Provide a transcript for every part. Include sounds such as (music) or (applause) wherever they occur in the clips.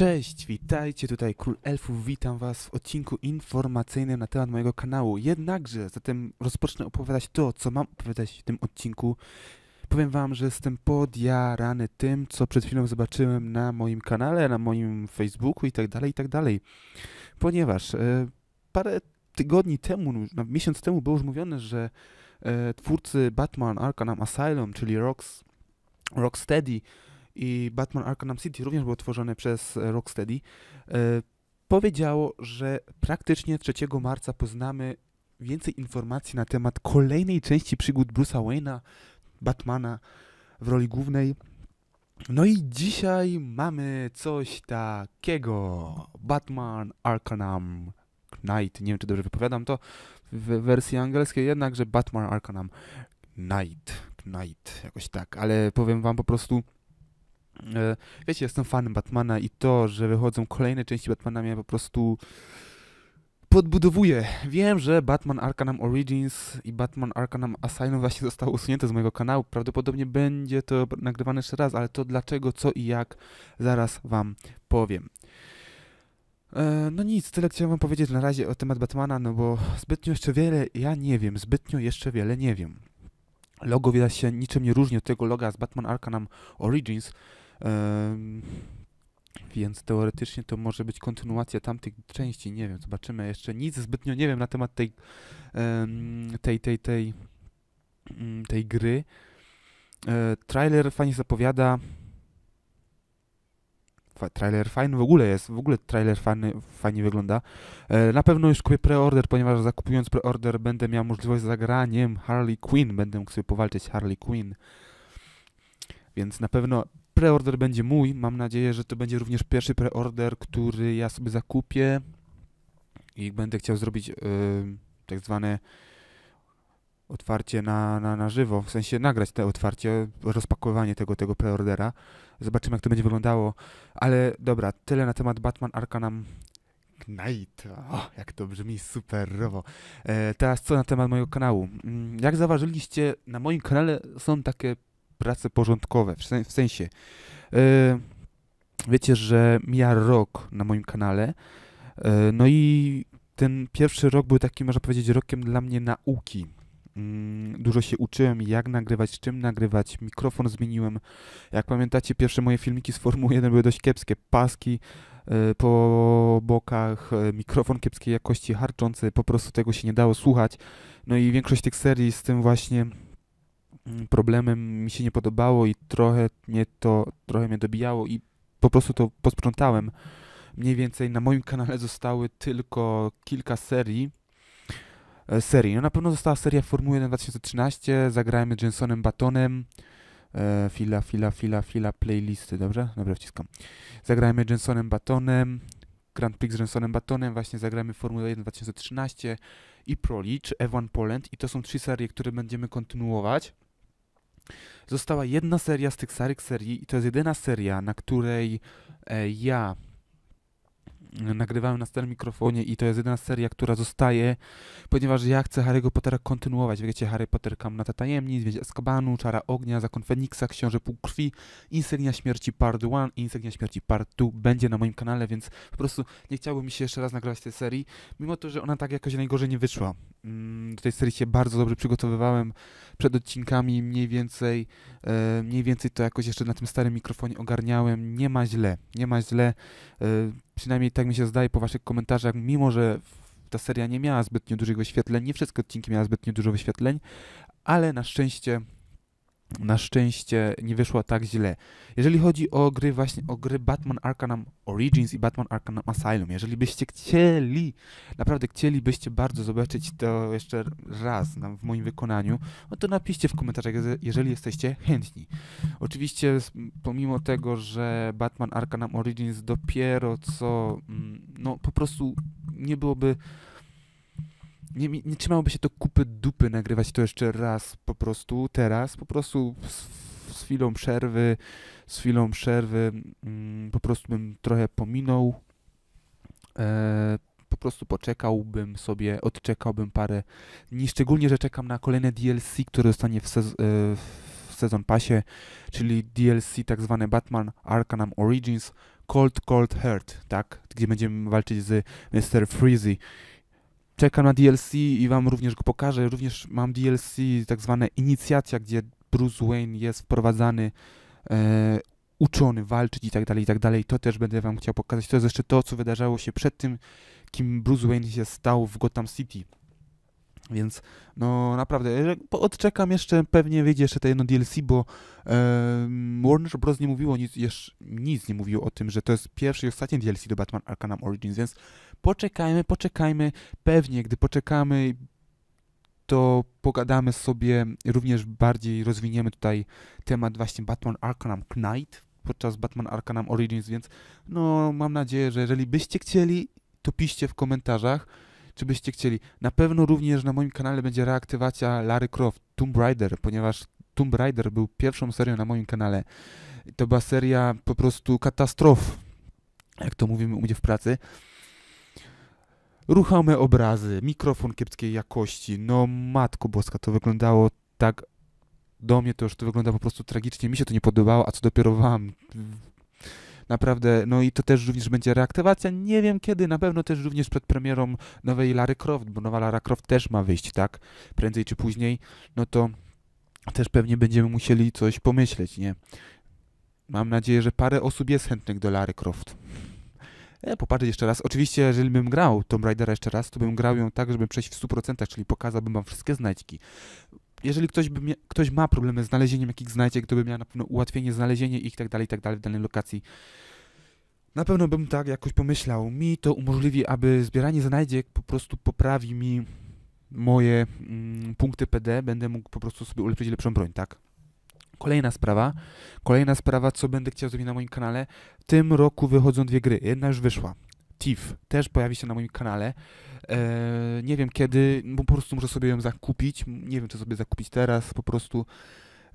Cześć, witajcie, tutaj Król Elfów, witam was w odcinku informacyjnym na temat mojego kanału. Jednakże, zatem rozpocznę opowiadać to, co mam opowiadać w tym odcinku. Powiem wam, że jestem podjarany tym, co przed chwilą zobaczyłem na moim kanale, na moim Facebooku i tak dalej, i tak dalej. Ponieważ e, parę tygodni temu, no, miesiąc temu było już mówione, że e, twórcy Batman Arkham Asylum, czyli Rocks, Rocksteady, i Batman Arkham City również było tworzone przez e, Rocksteady, e, powiedziało, że praktycznie 3 marca poznamy więcej informacji na temat kolejnej części przygód Bruce'a Wayne'a, Batmana w roli głównej. No i dzisiaj mamy coś takiego. Batman Arkham Knight. Nie wiem, czy dobrze wypowiadam to w wersji angielskiej, jednakże Batman Arkham Knight. Knight, jakoś tak, ale powiem wam po prostu E, wiecie, jestem fanem Batmana i to, że wychodzą kolejne części Batmana mnie po prostu podbudowuje. Wiem, że Batman Arkham Origins i Batman Arkham Asylum właśnie zostały usunięte z mojego kanału. Prawdopodobnie będzie to nagrywane jeszcze raz, ale to dlaczego, co i jak, zaraz wam powiem. E, no nic, tyle chciałem wam powiedzieć na razie o temat Batmana, no bo zbytnio jeszcze wiele ja nie wiem, zbytnio jeszcze wiele nie wiem. Logo widać się niczym nie różni od tego loga z Batman Arkham Origins, więc teoretycznie to może być kontynuacja tamtych części, nie wiem, zobaczymy. Jeszcze nic zbytnio nie wiem na temat tej, tej, tej, tej, mm, tej gry. E, trailer fajnie zapowiada. Trailer fajny w ogóle jest, w ogóle trailer fajny, fajnie wygląda. E, na pewno już kupię preorder, ponieważ zakupując preorder będę miał możliwość zagraniem Harley Quinn, będę mógł sobie powalczyć Harley Quinn. Więc na pewno Preorder będzie mój. Mam nadzieję, że to będzie również pierwszy preorder, który ja sobie zakupię i będę chciał zrobić yy, tak zwane otwarcie na, na, na żywo, w sensie nagrać to otwarcie, rozpakowanie tego, tego preordera. Zobaczymy, jak to będzie wyglądało. Ale dobra, tyle na temat Batman Arkanam. Knight. O, jak to brzmi superowo. E, teraz co na temat mojego kanału. Mm, jak zauważyliście, na moim kanale są takie prace porządkowe, w, sen, w sensie yy, wiecie, że mija rok na moim kanale, yy, no i ten pierwszy rok był takim, można powiedzieć, rokiem dla mnie nauki. Mm, dużo się uczyłem, jak nagrywać, czym nagrywać, mikrofon zmieniłem. Jak pamiętacie, pierwsze moje filmiki z Formuły 1 były dość kiepskie. Paski e, po bokach, mikrofon kiepskiej jakości, harczący, po prostu tego się nie dało słuchać. No i większość tych serii z tym właśnie Mm, problemem mi się nie podobało i trochę mnie to, trochę mnie dobijało i po prostu to posprzątałem. Mniej więcej na moim kanale zostały tylko kilka serii. E, serii. No na pewno została seria Formuły 1 2013, zagrajmy Jensonem Batonem. E, fila, fila, fila, fila, playlisty, dobrze? Dobra, wciskam. Zagrajmy Jensonem Batonem, Grand Prix z Jensonem Batonem, właśnie zagrajmy Formułę 1 2013 i Pro League, F1 Poland i to są trzy serie, które będziemy kontynuować. Została jedna seria z tych starych serii i to jest jedyna seria, na której e, ja nagrywałem na starym mikrofonie i to jest jedna seria, która zostaje, ponieważ ja chcę Harry'ego Pottera kontynuować. Wiecie, Harry Potter, Kamnata Tajemnic, Wiedź Azkabanu, Czara Ognia, Zakon Feniksa, Książę Półkrwi, Insygnia Śmierci Part 1 i Insygnia Śmierci Part 2 będzie na moim kanale, więc po prostu nie chciałbym się jeszcze raz nagrywać tej serii, mimo to, że ona tak jakoś najgorzej nie wyszła. Mm, do tej serii się bardzo dobrze przygotowywałem przed odcinkami, mniej więcej, e, mniej więcej to jakoś jeszcze na tym starym mikrofonie ogarniałem. Nie ma źle, nie ma źle. E, przynajmniej tak mi się zdaje po waszych komentarzach, mimo że ta seria nie miała zbytnio dużych wyświetleń, nie wszystkie odcinki miały zbytnio dużo wyświetleń, ale na szczęście na szczęście nie wyszła tak źle. Jeżeli chodzi o gry właśnie o gry Batman Arkham Origins i Batman Arkham Asylum, jeżeli byście chcieli, naprawdę chcielibyście bardzo zobaczyć to jeszcze raz na, w moim wykonaniu, no to napiszcie w komentarzach, jeżeli jesteście chętni. Oczywiście pomimo tego, że Batman Arkham Origins dopiero co mm, no po prostu nie byłoby nie, nie trzymałoby się to kupy dupy nagrywać to jeszcze raz po prostu teraz, po prostu z, z chwilą przerwy, z chwilą przerwy mm, po prostu bym trochę pominął, e, po prostu poczekałbym sobie, odczekałbym parę dni, szczególnie, że czekam na kolejne DLC, które zostanie w, sez e, w sezon pasie, czyli DLC tak zwane Batman Arkham Origins, Cold Cold Heart, tak? Gdzie będziemy walczyć z Mr. Freezy czekam na DLC i wam również go pokażę. Również mam DLC, tak zwane inicjacja, gdzie Bruce Wayne jest wprowadzany, e, uczony walczyć i tak dalej, i tak dalej. To też będę wam chciał pokazać. To jest jeszcze to, co wydarzało się przed tym, kim Bruce Wayne się stał w Gotham City. Więc no naprawdę, odczekam jeszcze, pewnie wyjdzie jeszcze to jedno DLC, bo Warner Bros. nie mówiło nic, jeszcze, nic nie mówiło o tym, że to jest pierwszy i ostatni DLC do Batman Arkham Origins, więc poczekajmy, poczekajmy, pewnie gdy poczekamy to pogadamy sobie, również bardziej rozwiniemy tutaj temat właśnie Batman Arkham Knight podczas Batman Arkham Origins, więc no mam nadzieję, że jeżeli byście chcieli, to piszcie w komentarzach, czy byście chcieli. Na pewno również na moim kanale będzie reaktywacja Larry Croft, Tomb Raider, ponieważ Tomb Raider był pierwszą serią na moim kanale. To była seria po prostu katastrof, jak to mówimy u mnie w pracy. Ruchome obrazy, mikrofon kiepskiej jakości, no matko boska, to wyglądało tak do mnie to już to wygląda po prostu tragicznie. Mi się to nie podobało, a co dopiero wam. Naprawdę, no i to też również będzie reaktywacja. Nie wiem kiedy, na pewno też również przed premierą nowej Lary Croft, bo nowa Lara Croft też ma wyjść, tak? Prędzej czy później. No to też pewnie będziemy musieli coś pomyśleć, nie? Mam nadzieję, że parę osób jest chętnych do Lary Croft. Ja e, popatrzę jeszcze raz. Oczywiście, jeżeli bym grał Tomb Raidera jeszcze raz, to bym grał ją tak, żeby przejść w 100%, czyli pokazałbym wam wszystkie znajdźki jeżeli ktoś, by mia- ktoś ma problemy z znalezieniem jakichś znajdziek, to by miał na pewno ułatwienie znalezienie ich tak dalej, tak dalej w danej lokacji. Na pewno bym tak jakoś pomyślał. Mi to umożliwi, aby zbieranie znajdziek po prostu poprawi mi moje mm, punkty PD, będę mógł po prostu sobie ulepszyć lepszą broń, tak? Kolejna sprawa, kolejna sprawa, co będę chciał zrobić na moim kanale. W tym roku wychodzą dwie gry. Jedna już wyszła, Tiff też pojawi się na moim kanale. E, nie wiem kiedy, bo po prostu muszę sobie ją zakupić. Nie wiem, czy sobie zakupić teraz, po prostu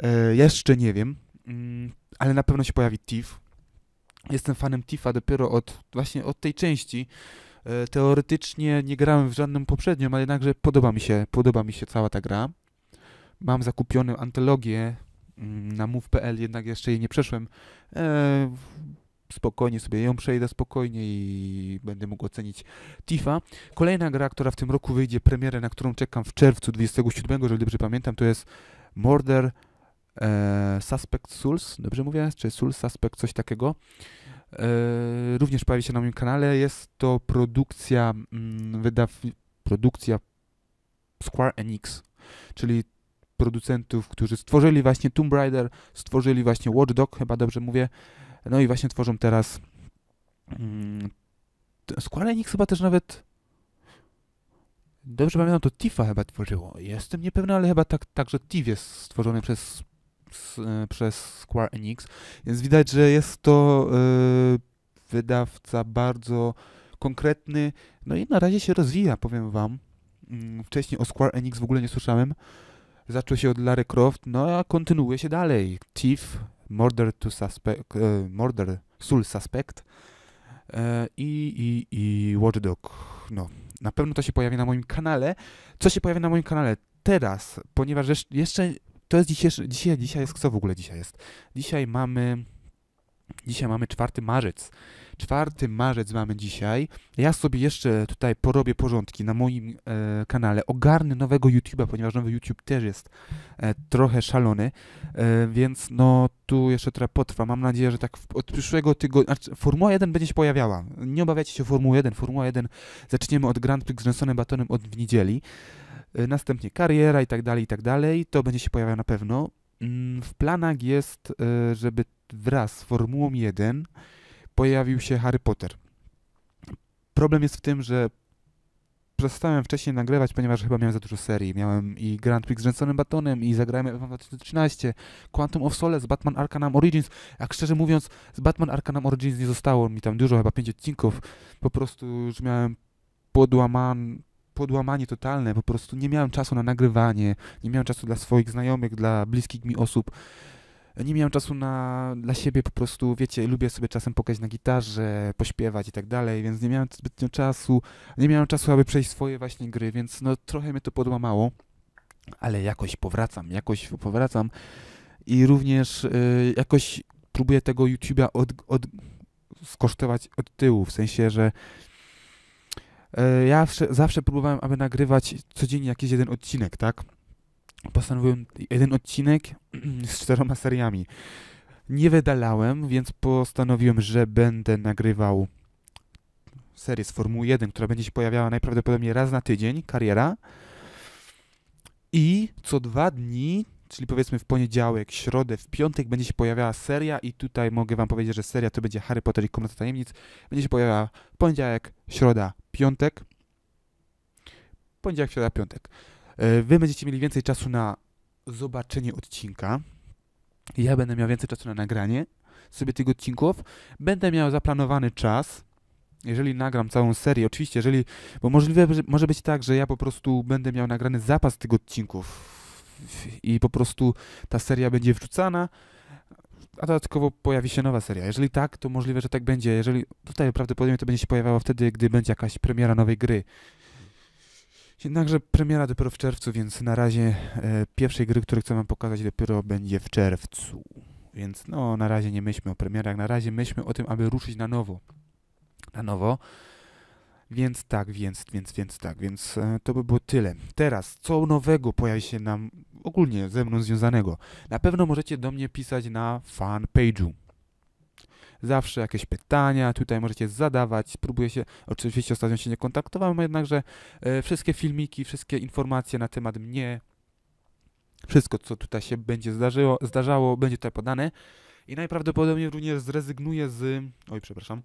e, jeszcze nie wiem, mm, ale na pewno się pojawi Tiff. Jestem fanem Tifa dopiero od właśnie od tej części. E, teoretycznie nie grałem w żadnym poprzednim, ale jednakże podoba mi się, podoba mi się cała ta gra. Mam zakupioną antologię mm, na move.pl, jednak jeszcze jej nie przeszłem. E, spokojnie sobie ją przejdę spokojnie i będę mógł ocenić Tifa. Kolejna gra, która w tym roku wyjdzie, premierę, na którą czekam w czerwcu 27, jeżeli dobrze pamiętam, to jest Murder e, Suspect Souls, dobrze mówię? Czy Souls Suspect, coś takiego. E, również pojawi się na moim kanale. Jest to produkcja, mm, wydaw, produkcja Square Enix, czyli producentów, którzy stworzyli właśnie Tomb Raider, stworzyli właśnie Watchdog. chyba dobrze mówię, no i właśnie tworzą teraz. Mm, Square Enix chyba też nawet. Dobrze pamiętam, to Tifa chyba tworzyło. Jestem niepewny, ale chyba tak, także Tif jest stworzony przez, e, przez Square Enix. Więc widać, że jest to e, wydawca bardzo konkretny. No i na razie się rozwija, powiem wam. Mm, wcześniej o Square Enix w ogóle nie słyszałem. Zaczął się od Larry Croft, no a kontynuuje się dalej. Tif Murder to Suspect, e, Murder Soul Suspect e, i, i, i Watchdog. No, na pewno to się pojawi na moim kanale. Co się pojawia na moim kanale teraz, ponieważ jeszcze to jest dzisiejszy, dzisiaj, dzisiaj jest, co w ogóle dzisiaj jest? Dzisiaj mamy Dzisiaj mamy 4 marzec. 4 marzec mamy dzisiaj. Ja sobie jeszcze tutaj porobię porządki na moim e, kanale. Ogarnę nowego YouTube'a, ponieważ nowy YouTube też jest e, trochę szalony. E, więc no tu jeszcze trochę potrwa. Mam nadzieję, że tak w, od przyszłego tygodnia. Znaczy, Formuła 1 będzie się pojawiała. Nie obawiajcie się Formuły 1. Formuła 1 zaczniemy od Grand Prix z Batonem od w niedzieli. E, następnie kariera i tak dalej, i tak dalej. To będzie się pojawiało na pewno. Mm, w planach jest, e, żeby wraz z Formułą 1 pojawił się Harry Potter. Problem jest w tym, że przestałem wcześniej nagrywać, ponieważ chyba miałem za dużo serii. Miałem i Grand Prix z Jensonem Batonem, i zagrałem w 2013, Quantum of Solace, Batman Arkham Origins. Jak szczerze mówiąc, z Batman Arkham Origins nie zostało mi tam dużo, chyba 5 odcinków. Po prostu już miałem podłaman, podłamanie totalne, po prostu nie miałem czasu na nagrywanie, nie miałem czasu dla swoich znajomych, dla bliskich mi osób. Nie miałem czasu na, dla siebie, po prostu, wiecie, lubię sobie czasem pokazać na gitarze, pośpiewać i tak dalej, więc nie miałem zbytnio czasu, nie miałem czasu, aby przejść swoje właśnie gry, więc no trochę mnie to podłamało, ale jakoś powracam, jakoś powracam i również y, jakoś próbuję tego YouTube'a od, od skosztować od tyłu, w sensie, że E, ja zawsze próbowałem, aby nagrywać codziennie jakiś jeden odcinek, tak? Postanowiłem jeden odcinek (clears throat) z czteroma seriami. Nie wydalałem, więc postanowiłem, że będę nagrywał serię z Formuły 1, która będzie się pojawiała najprawdopodobniej raz na tydzień, kariera. I co dwa dni czyli powiedzmy w poniedziałek, środę, w piątek będzie się pojawiała seria i tutaj mogę wam powiedzieć, że seria to będzie Harry Potter i Komната Tajemnic. Będzie się pojawiała poniedziałek, środa, piątek. Poniedziałek, środa, piątek. E, wy będziecie mieli więcej czasu na zobaczenie odcinka. Ja będę miał więcej czasu na nagranie sobie tych odcinków. Będę miał zaplanowany czas, jeżeli nagram całą serię, oczywiście, jeżeli, bo możliwe, może być tak, że ja po prostu będę miał nagrany zapas tych odcinków i po prostu ta seria będzie wrzucana, a dodatkowo pojawi się nowa seria. Jeżeli tak, to możliwe, że tak będzie. Jeżeli tutaj prawdopodobnie to będzie się pojawiało wtedy, gdy będzie jakaś premiera nowej gry. Jednakże premiera dopiero w czerwcu, więc na razie e, pierwszej gry, którą chcę wam pokazać, dopiero będzie w czerwcu. Więc no, na razie nie myślmy o premierach, na razie myślmy o tym, aby ruszyć na nowo. Na nowo więc tak, więc, więc, więc tak, więc e, to by było tyle. Teraz, co nowego pojawi się nam ogólnie ze mną związanego? Na pewno możecie do mnie pisać na fanpage'u. Zawsze jakieś pytania tutaj możecie zadawać, Spróbuję się, oczywiście ostatnio się nie kontaktowałem, jednakże e, wszystkie filmiki, wszystkie informacje na temat mnie, wszystko co tutaj się będzie zdarzyło, zdarzało, będzie tutaj podane i najprawdopodobniej również zrezygnuję z, oj przepraszam,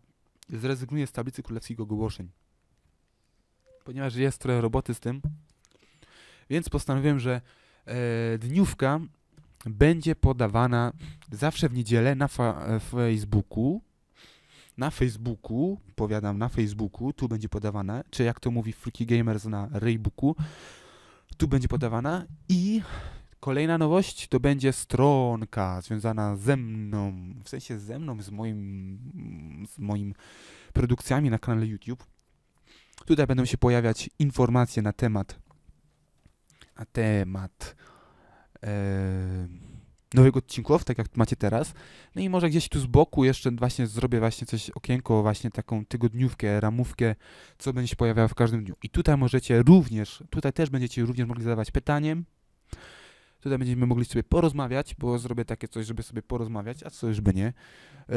zrezygnuję z tablicy królewskiego ogłoszeń ponieważ jest trochę roboty z tym. Więc postanowiłem, że e, dniówka będzie podawana zawsze w niedzielę na e, Facebooku. Na Facebooku, powiadam, na Facebooku, tu będzie podawana, czy jak to mówi Freaky Gamers na Raybooku, tu będzie podawana i kolejna nowość to będzie stronka związana ze mną, w sensie ze mną, z moim, z moim produkcjami na kanale YouTube. Tutaj będą się pojawiać informacje na temat na temat e, nowego odcinków, tak jak macie teraz. No i może gdzieś tu z boku jeszcze właśnie zrobię właśnie coś okienko, właśnie taką tygodniówkę, ramówkę, co będzie się pojawiało w każdym dniu. I tutaj możecie również, tutaj też będziecie również mogli zadawać pytaniem, Tutaj będziemy mogli sobie porozmawiać, bo zrobię takie coś, żeby sobie porozmawiać, a co już by nie. Yy,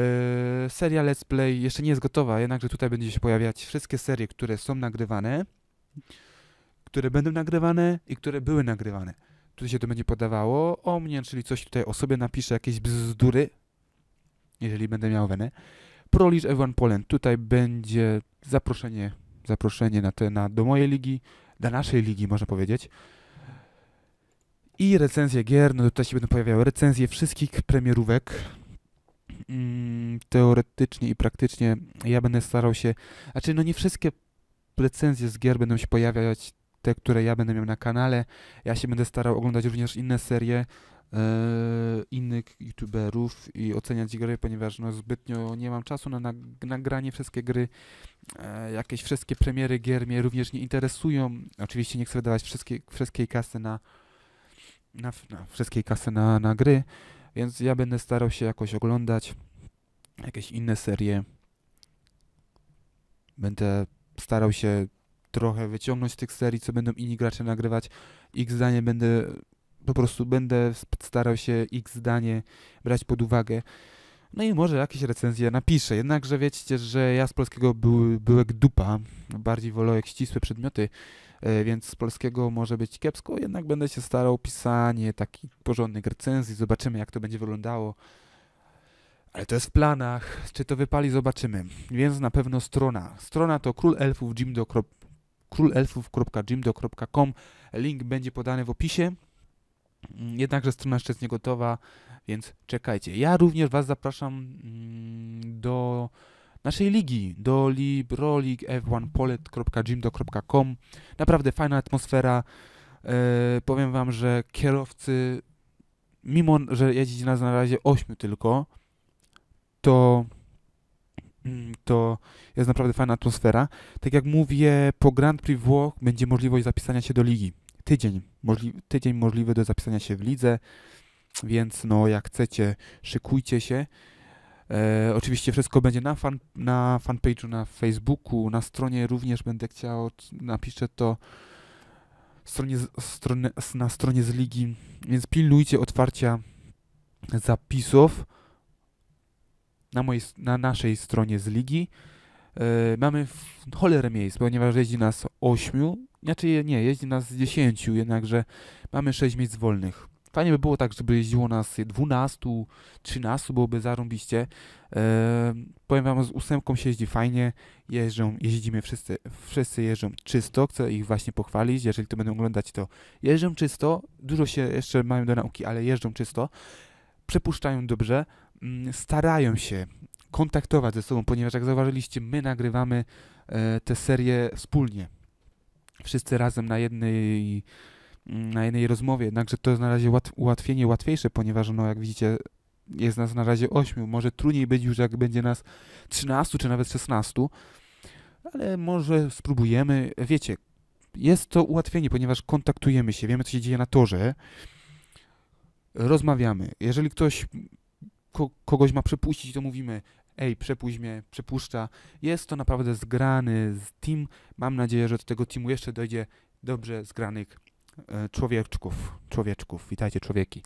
seria Let's Play jeszcze nie jest gotowa, jednakże tutaj będzie się pojawiać wszystkie serie, które są nagrywane, które będą nagrywane i które były nagrywane. Tutaj się to będzie podawało o mnie, czyli coś tutaj o sobie napiszę, jakieś bzdury, jeżeli będę miał wenę. Proliż Ewan Polen, tutaj będzie zaproszenie, zaproszenie na te, na, do mojej ligi, do naszej ligi, można powiedzieć i recenzje gier, no tutaj się będą pojawiały recenzje wszystkich premierówek. Mm, teoretycznie i praktycznie ja będę starał się, czy znaczy, no nie wszystkie recenzje z gier będą się pojawiać, te, które ja będę miał na kanale. Ja się będę starał oglądać również inne serie e, innych youtuberów i oceniać gry, ponieważ no zbytnio nie mam czasu na nagranie wszystkie gry. E, jakieś wszystkie premiery gier mnie również nie interesują. Oczywiście nie chcę wydawać wszystkie, wszystkiej kasy na na, na wszystkie kasy na, na gry, więc ja będę starał się jakoś oglądać jakieś inne serie. Będę starał się trochę wyciągnąć tych serii, co będą inni gracze nagrywać. Ich zdanie będę, po prostu będę starał się ich zdanie brać pod uwagę. No i może jakieś recenzje napiszę. Jednakże wiecie, że ja z polskiego był, jak dupa, bardziej wolę jak ścisłe przedmioty, e, więc z polskiego może być kiepsko, jednak będę się starał pisanie takich porządnych recenzji, zobaczymy jak to będzie wyglądało. Ale to jest w planach, czy to wypali zobaczymy. Więc na pewno strona. Strona to króleelfów.jimdo.com Link będzie podany w opisie. Mm, jednakże strona jeszcze jest niegotowa, więc czekajcie. Ja również Was zapraszam mm, do naszej ligi, do libroleaguef 1 poletgimdocom Naprawdę fajna atmosfera. E, powiem Wam, że kierowcy, mimo że jeździ nas na razie 8 tylko, to, mm, to jest naprawdę fajna atmosfera. Tak jak mówię, po Grand Prix Włoch będzie możliwość zapisania się do ligi. Tydzień możli- tydzień możliwy do zapisania się w lidze, więc no jak chcecie, szykujcie się. E, oczywiście wszystko będzie na, fan, na fanpage'u, na Facebooku, na stronie również będę chciał, napiszę to stronie, stronie, na stronie z ligi, więc pilnujcie otwarcia zapisów na, mojej, na naszej stronie z ligi. E, mamy cholerę miejsc, ponieważ jeździ nas 8, znaczy nie, jeździ nas 10, jednakże mamy 6 miejsc wolnych. Fajnie by było tak, żeby jeździło nas 12, 13 byłoby zarąbiście. E, powiem wam, z ósemką się jeździ fajnie, jeżdżą, jeździmy wszyscy, wszyscy jeżdżą czysto, chcę ich właśnie pochwalić, jeżeli to będą oglądać to jeżdżą czysto, dużo się jeszcze mają do nauki, ale jeżdżą czysto, przepuszczają dobrze, mm, starają się, kontaktować ze sobą, ponieważ jak zauważyliście, my nagrywamy e, tę serię wspólnie. Wszyscy razem na jednej, na jednej rozmowie, jednakże to jest na razie łat, ułatwienie, łatwiejsze, ponieważ no, jak widzicie, jest nas na razie ośmiu, Może trudniej być już, jak będzie nas 13 czy nawet 16, ale może spróbujemy. Wiecie, jest to ułatwienie, ponieważ kontaktujemy się, wiemy, co się dzieje na torze, rozmawiamy. Jeżeli ktoś kogoś ma przepuścić, to mówimy, ej, przepuść mnie, przepuszcza. Jest to naprawdę zgrany team. Mam nadzieję, że do tego teamu jeszcze dojdzie dobrze zgranych e, człowieczków. Człowieczków, witajcie człowieki.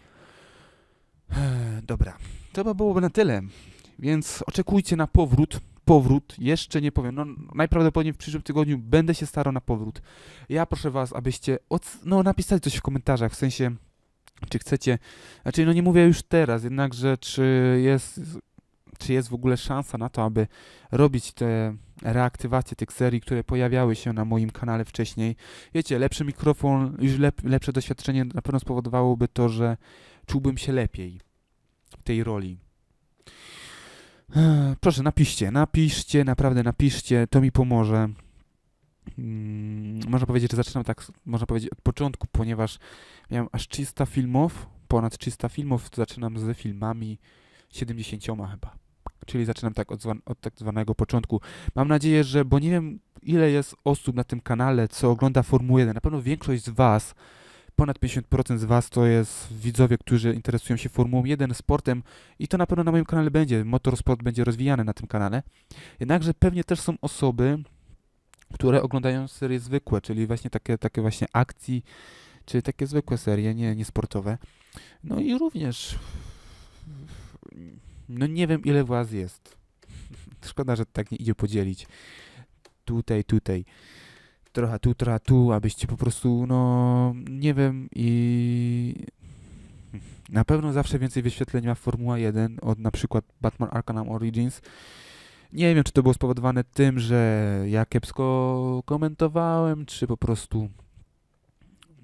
E, dobra, to by byłoby na tyle. Więc oczekujcie na powrót powrót, jeszcze nie powiem, no najprawdopodobniej w przyszłym tygodniu będę się starał na powrót. Ja proszę was, abyście no, napisali coś w komentarzach, w sensie czy chcecie, znaczy no nie mówię już teraz, jednakże czy jest czy jest w ogóle szansa na to, aby robić te reaktywacje tych serii, które pojawiały się na moim kanale wcześniej. Wiecie, lepszy mikrofon, już lepsze doświadczenie na pewno spowodowałoby to, że czułbym się lepiej w tej roli. Proszę, napiszcie, napiszcie, naprawdę napiszcie, to mi pomoże. Mm, można powiedzieć, że zaczynam tak, można powiedzieć, od początku, ponieważ miałem aż 300 filmów, ponad 300 filmów, zaczynam z filmami 70 chyba czyli zaczynam tak od, od tak zwanego początku. Mam nadzieję, że, bo nie wiem ile jest osób na tym kanale, co ogląda Formułę 1, na pewno większość z Was ponad 50% z Was to jest widzowie, którzy interesują się Formułą 1, sportem i to na pewno na moim kanale będzie. Motorsport będzie rozwijany na tym kanale. Jednakże pewnie też są osoby, które oglądają serie zwykłe, czyli właśnie takie, takie właśnie akcji, czy takie zwykłe serie, nie, nie sportowe. No i również no nie wiem, ile was jest. (laughs) Szkoda, że tak nie idzie podzielić. Tutaj, tutaj. Trochę tu, trochę tu, abyście po prostu, no, nie wiem i... (laughs) Na pewno zawsze więcej wyświetleń ma Formuła 1 od na przykład Batman Arkham Origins. Nie wiem, czy to było spowodowane tym, że ja kiepsko komentowałem, czy po prostu...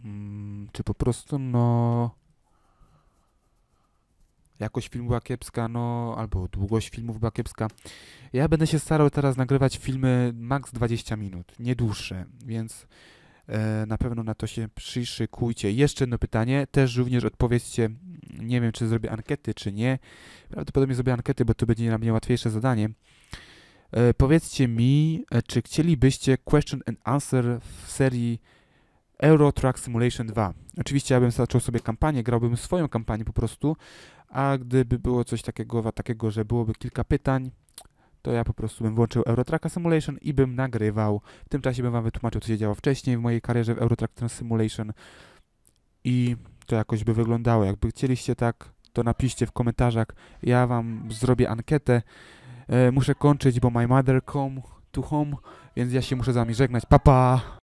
Mm, czy po prostu, no jakość filmu była kiepska, no albo długość filmów była kiepska. Ja będę się starał teraz nagrywać filmy maks 20 minut, nie dłuższe, więc e, na pewno na to się przyszykujcie. Jeszcze jedno pytanie, też również odpowiedzcie, nie wiem czy zrobię ankiety, czy nie. Prawdopodobnie zrobię ankiety, bo to będzie dla mnie łatwiejsze zadanie. E, powiedzcie mi, e, czy chcielibyście question and answer w serii Euro Truck Simulation 2. Oczywiście ja bym zaczął sobie kampanię, grałbym swoją kampanię po prostu, a gdyby było coś takiego, takiego że byłoby kilka pytań, to ja po prostu bym włączył Truck Simulation i bym nagrywał. W tym czasie bym wam wytłumaczył, co się działo wcześniej w mojej karierze w Truck Simulation i to jakoś by wyglądało. Jakby chcieliście tak, to napiszcie w komentarzach. Ja wam zrobię ankietę. E, muszę kończyć, bo my mother come to home, więc ja się muszę z wami żegnać. Papa! Pa!